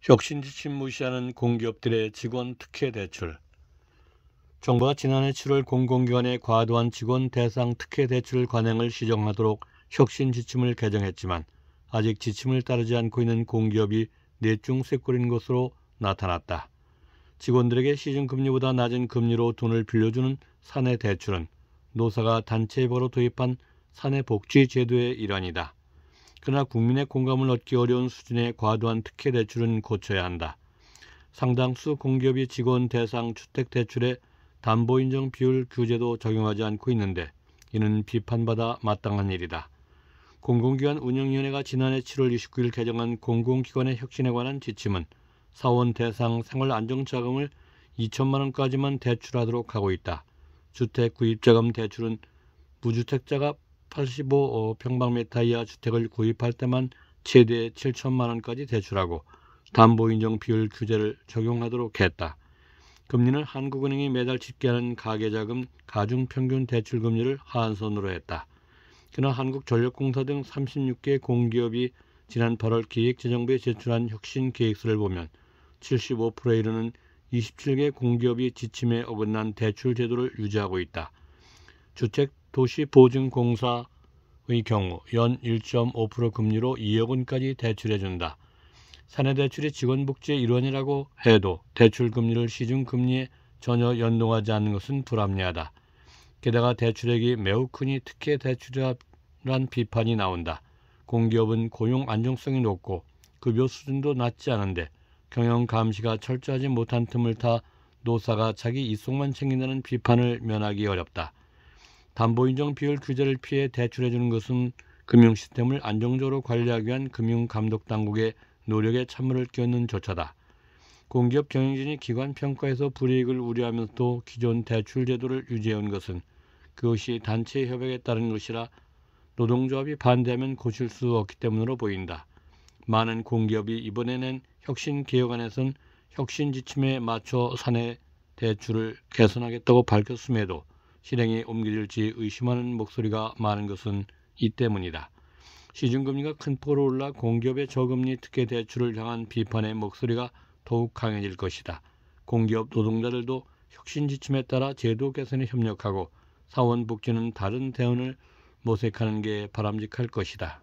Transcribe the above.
혁신지침 무시하는 공기업들의 직원 특혜 대출 정부가 지난해 7월 공공기관의 과도한 직원 대상 특혜 대출 관행을 시정하도록 혁신지침을 개정했지만 아직 지침을 따르지 않고 있는 공기업이 넷중 쇠꼴인 것으로 나타났다. 직원들에게 시중금리보다 낮은 금리로 돈을 빌려주는 사내 대출은 노사가 단체입으로 도입한 사내 복지 제도의 일환이다. 그러나 국민의 공감을 얻기 어려운 수준의 과도한 특혜 대출은 고쳐야 한다. 상당수 공기업이 직원 대상 주택 대출에 담보 인정 비율 규제도 적용하지 않고 있는데 이는 비판받아 마땅한 일이다. 공공기관 운영위원회가 지난해 7월 29일 개정한 공공기관의 혁신에 관한 지침은 사원 대상 생활 안정자금을 2천만 원까지만 대출하도록 하고 있다. 주택 구입자금 대출은 무주택자가 85평방미터 어, 이하 주택을 구입할 때만 최대 7천만 원까지 대출하고 담보인정 비율 규제를 적용하도록 했다. 금리는 한국은행이 매달 집계하는 가계자금 가중평균 대출금리를 하한선으로 했다. 그러나 한국전력공사 등 36개 공기업이 지난 8월 기획재정부에 제출한 혁신계획서를 보면 75%에 이르는 27개 공기업이 지침에 어긋난 대출 제도를 유지하고 있다. 주택도시보증공사의 경우 연 1.5% 금리로 2억 원까지 대출해준다. 사내대출이 직원복지의 일원이라고 해도 대출금리를 시중금리에 전혀 연동하지 않는 것은 불합리하다. 게다가 대출액이 매우 크니 특혜 대출이란 비판이 나온다. 공기업은 고용 안정성이 높고 급여 수준도 낮지 않은데 경영 감시가 철저하지 못한 틈을 타 노사가 자기 이속만 챙긴다는 비판을 면하기 어렵다. 담보인정 비율 규제를 피해 대출해주는 것은 금융시스템을 안정적으로 관리하기 위한 금융감독당국의 노력에 찬물을 끼얹는 조차다. 공기업 경영진이 기관 평가에서 불이익을 우려하면서도 기존 대출 제도를 유지해온 것은 그것이 단체 협약에 따른 것이라 노동조합이 반대하면 고칠 수 없기 때문으로 보인다. 많은 공기업이 이번에 낸 혁신 개혁안에선 혁신 지침에 맞춰 사내 대출을 개선하겠다고 밝혔음에도 실행에 옮길지 의심하는 목소리가 많은 것은 이 때문이다. 시중금리가 큰 폭으로 올라 공기업의 저금리 특혜 대출을 향한 비판의 목소리가 더욱 강해질 것이다. 공기업 노동자들도 혁신 지침에 따라 제도 개선에 협력하고 사원 복지는 다른 대안을 모색하는 게 바람직할 것이다.